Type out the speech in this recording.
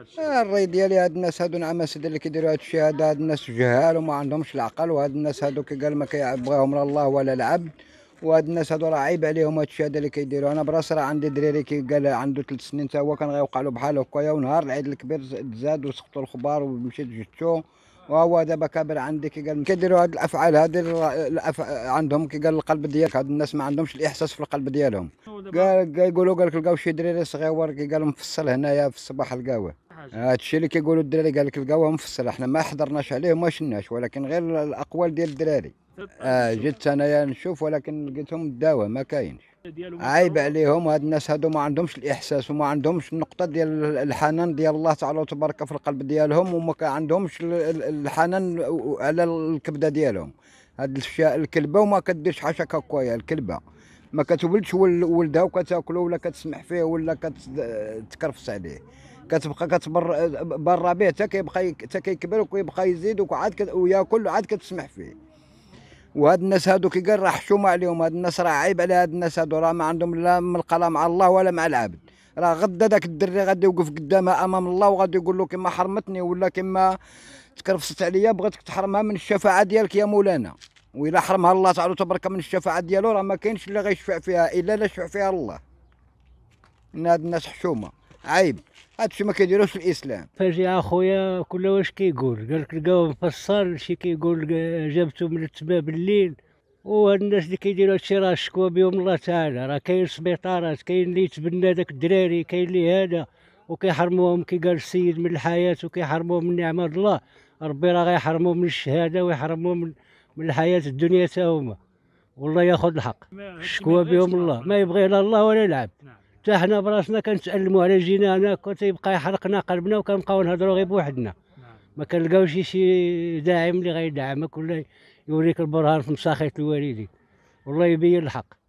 هالشيء آه، الري ديالي هاد الناس هادو نعمسد اللي كيديروا هاد الشيء هذا هاد الناس جهال وما عندهمش العقل وهاد الناس هادو كي قال ما كيبغاهم لا الله ولا العبد وهاد الناس هادو راه عيب عليهم هاد الشيء هذا اللي كيديروا انا براسي راه عندي دريري كي قال عنده ثلاث سنين حتى هو كان غيوقع له بحال هكايا ونهار العيد الكبير تزاد وسقطوا الخبار ومشيت جبتو وهو دابا كابر عندي كي قال كيديروا هاد الافعال هاد الأف... عندهم كي قال القلب ديالك هاد الناس ما عندهمش الاحساس في القلب ديالهم قال يقولوا قال لك لقاو شي دريري صغيور كي قال مفصل هنايا في الصباح لقاوه حاجه هادشي اللي كيقولوا الدراري قال لك القهوه مفصله احنا ما حضرناش عليه وما شناش ولكن غير الاقوال ديال الدراري اه جيت انايا نشوف ولكن لقيتهم الدواء ما كاينش عيب عليهم هاد الناس هادو ما عندهمش الاحساس وما عندهمش النقطه ديال الحنان ديال الله تعالى وتبارك في القلب ديالهم وما عندهمش الحنان على الكبده ديالهم هاد الكلبه وما كديرش حاشاك هكايا الكلبه ما كتولدش ولدها وكتاكلو ولا كتسمح فيه ولا كتكرفس عليه كتبقى كتبر برا به حتى كيبقى حتى كيكبر وكيبقى يزيد وعاد وياكل وعاد كتسمح فيه وهاد الناس هادو كي قال راه حشومه عليهم هاد الناس راه عيب على هاد الناس هادو راه ما عندهم لا من لا مع الله ولا مع العبد راه غدا داك الدري غادي يوقف قدامها امام الله وغادي يقول له كما حرمتني ولا كما تكرفصت عليا بغيتك تحرمها من الشفاعه ديالك يا مولانا وإلا حرمها الله تعالى تبارك من الشفاعة ديالو راه ما كاينش اللي غيشفع فيها إلا لا شفع فيها الله إن هاد الناس حشومة عيب هادشي ما كيديروش في الاسلام فاجي اخويا كل واش كيقول قال لك لقاو مفسر شي كيقول جابته من التباب الليل وهاد الناس اللي كيديروا هادشي راه شكوى بهم الله تعالى راه كاين سبيطارات كاين اللي يتبنى داك الدراري كاين اللي هذا وكيحرموهم كي قال السيد من الحياه وكيحرموهم من نعمه الله ربي راه غيحرموهم من الشهاده ويحرموهم من, من الحياه الدنيا تا هما والله ياخذ الحق الشكوى بهم الله ما يبغي لا الله ولا العبد نعم. حتى حنا براسنا كنتألموا على جينا هنا كتيبقى يحرقنا قلبنا وكنبقاو نهضروا غير بوحدنا نعم. ما كنلقاوش شي داعم اللي غيدعمك ولا يوريك البرهان في مساخيط الوالدين والله يبين الحق